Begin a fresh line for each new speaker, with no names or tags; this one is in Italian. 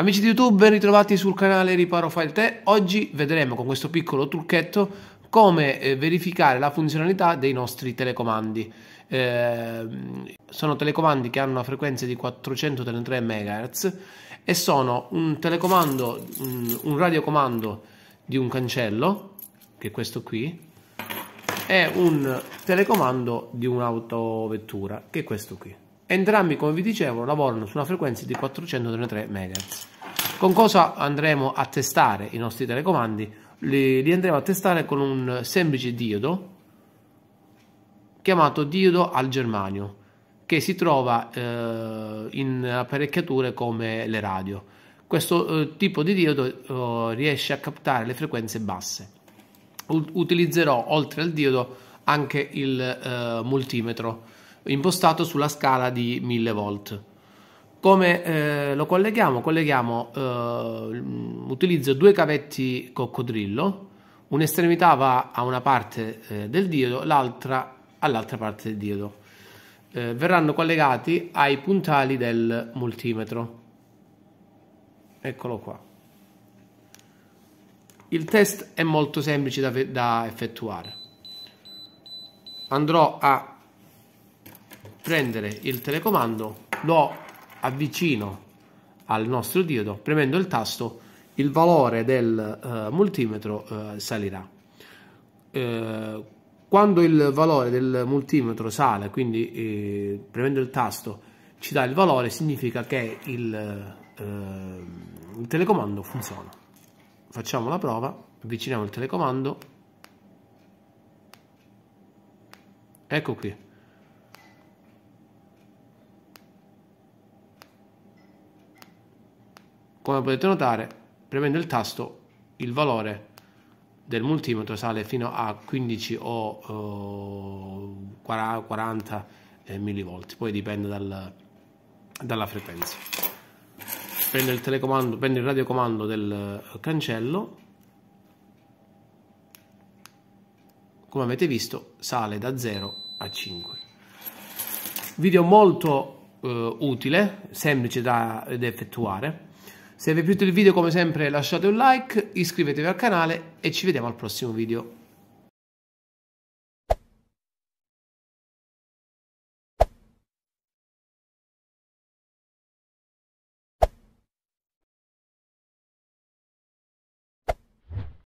Amici di YouTube, ben ritrovati sul canale Riparo Fa il Oggi vedremo con questo piccolo trucchetto come eh, verificare la funzionalità dei nostri telecomandi. Eh, sono telecomandi che hanno una frequenza di 433 MHz e sono un telecomando, un radiocomando di un cancello, che è questo qui, e un telecomando di un'autovettura, che è questo qui. Entrambi, come vi dicevo, lavorano su una frequenza di 433 MHz. Con cosa andremo a testare i nostri telecomandi? Li, li andremo a testare con un semplice diodo chiamato diodo al germanio che si trova eh, in apparecchiature come le radio. Questo eh, tipo di diodo eh, riesce a captare le frequenze basse. U utilizzerò oltre al diodo anche il eh, multimetro impostato sulla scala di 1000 volt come eh, lo colleghiamo? Colleghiamo, eh, utilizzo due cavetti coccodrillo, un'estremità va a una parte eh, del diodo, l'altra all'altra parte del diodo. Eh, verranno collegati ai puntali del multimetro. Eccolo qua. Il test è molto semplice da, da effettuare. Andrò a prendere il telecomando, lo avvicino al nostro diodo, premendo il tasto il valore del eh, multimetro eh, salirà. Eh, quando il valore del multimetro sale, quindi eh, premendo il tasto ci dà il valore, significa che il, eh, il telecomando funziona. Facciamo la prova, avviciniamo il telecomando. Ecco qui. Come potete notare, premendo il tasto, il valore del multimetro sale fino a 15 o eh, 40 eh, millivolt, poi dipende dal, dalla frequenza. Prendo il telecomando, prendo il radiocomando del eh, cancello. Come avete visto, sale da 0 a 5. Video molto eh, utile, semplice da, da effettuare se vi è piaciuto il video come sempre lasciate un like, iscrivetevi al canale e ci vediamo al prossimo video.